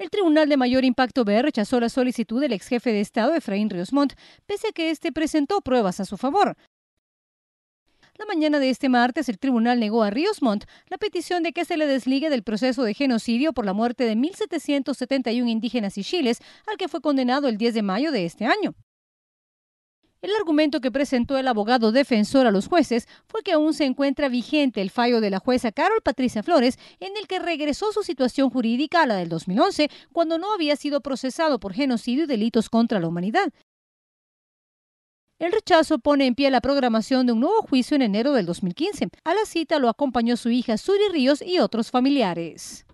El Tribunal de Mayor Impacto B rechazó la solicitud del ex jefe de Estado Efraín Ríos Montt, pese a que éste presentó pruebas a su favor. La mañana de este martes, el tribunal negó a Ríos la petición de que se le desligue del proceso de genocidio por la muerte de 1.771 indígenas y chiles, al que fue condenado el 10 de mayo de este año. El argumento que presentó el abogado defensor a los jueces fue que aún se encuentra vigente el fallo de la jueza Carol Patricia Flores, en el que regresó su situación jurídica a la del 2011, cuando no había sido procesado por genocidio y delitos contra la humanidad. El rechazo pone en pie la programación de un nuevo juicio en enero del 2015. A la cita lo acompañó su hija Suri Ríos y otros familiares.